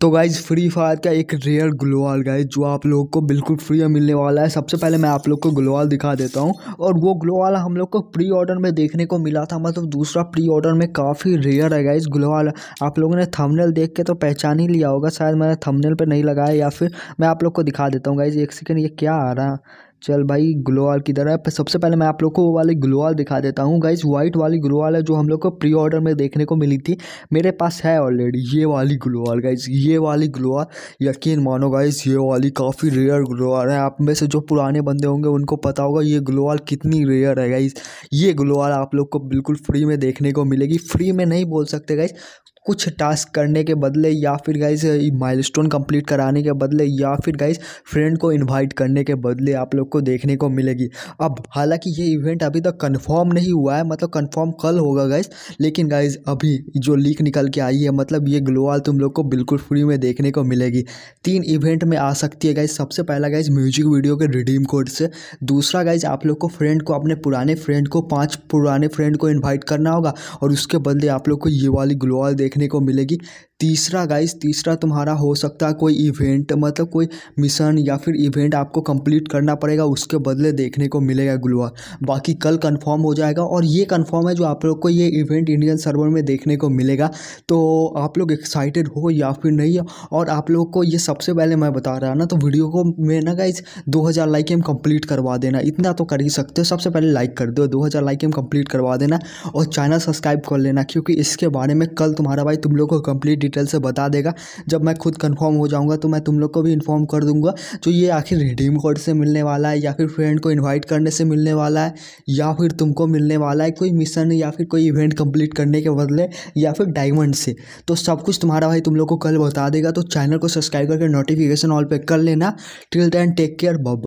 तो guys free fire का एक रेयर ग्लोवाल गाइज जो आप लोगों को बिल्कुल फ्री में मिलने वाला है सबसे पहले मैं आप लोग को ग्लोवाल दिखा देता हूँ और वो ग्लोवाल हम लोग को प्री ऑर्डर में देखने को मिला था मतलब दूसरा प्री ऑर्डर में काफ़ी रेयर है गाइज ग्लोवाल आप लोगों ने थमनेल देख के तो पहचान ही लिया होगा शायद मैंने थमनेल पर नहीं लगाया या फिर मैं आप लोग को दिखा देता हूँ गाइज एक सेकेंड ये क्या आ रहा चल भाई ग्लोवाल तरह पर सबसे पहले मैं आप लोग को वो वाली ग्लोवाल दिखा देता हूँ गाइज वाइट वाली ग्लोवाल है जो हम लोग को प्री ऑर्डर में देखने को मिली थी मेरे पास है ऑलरेडी ये वाली ग्लोवाल गाइज ये वाली ग्लोवाल यकीन मानो गाइज ये वाली काफ़ी रेयर ग्लोवाल है आप में से जो पुराने बंदे होंगे उनको पता होगा ये ग्लोवाल कितनी रेयर है गाइज ये ग्लोवाल आप लोग को बिल्कुल फ्री में देखने को मिलेगी फ्री में नहीं बोल सकते गाइज कुछ टास्क करने के बदले या फिर गाइज माइलस्टोन कंप्लीट कराने के बदले या फिर गाइज फ्रेंड को इनवाइट करने के बदले आप लोग को देखने को मिलेगी अब हालांकि ये इवेंट अभी तक कंफर्म नहीं हुआ है मतलब कंफर्म कल होगा गाइज लेकिन गाइज अभी जो लीक निकल के आई है मतलब ये ग्लोवाल तुम लोग को बिल्कुल फ्री में देखने को मिलेगी तीन इवेंट में आ सकती है गाइज सबसे पहला गाइज म्यूजिक वीडियो के रिडीम कोड से दूसरा गाइज आप लोग को फ्रेंड को अपने पुराने फ्रेंड को पाँच पुराने फ्रेंड को इन्वाइट करना होगा और उसके बदले आप लोग को ये वाली ग्लोवाल देख देखने को मिलेगी तीसरा गाइस तीसरा तुम्हारा हो सकता है कोई इवेंट मतलब कोई मिशन या फिर इवेंट आपको कंप्लीट करना पड़ेगा उसके बदले देखने को मिलेगा गुलवा बाकी कल कंफर्म हो जाएगा और ये कंफर्म है जो आप लोग को ये इवेंट इंडियन सर्वर में देखने को मिलेगा तो आप लोग एक्साइटेड हो या फिर नहीं और आप लोग को ये सबसे पहले मैं बता रहा ना तो वीडियो को मैं ना गाइज दो लाइक एम कम्प्लीट करवा देना इतना तो कर ही सकते हो सबसे पहले लाइक कर दो दो लाइक एम कम्प्लीट करवा देना और चैनल सब्सक्राइब कर लेना क्योंकि इसके बारे में कल तुम्हारा भाई तुम लोग को कम्प्लीट डिटेल से बता देगा जब मैं खुद कंफर्म हो जाऊँगा तो मैं तुम लोग को भी इन्फॉर्म कर दूंगा जो ये आखिर रिडीम कोड से मिलने वाला है या फिर फ्रेंड को इन्वाइट करने से मिलने वाला है या फिर तुमको मिलने वाला है कोई मिशन या फिर कोई इवेंट कंप्लीट करने के बदले या फिर डायमंड से तो सब कुछ तुम्हारा भाई तुम लोग को कल बता देगा तो चैनल को सब्सक्राइब करके नोटिफिकेशन ऑल पे कर लेना टिल दैन टेक केयर बब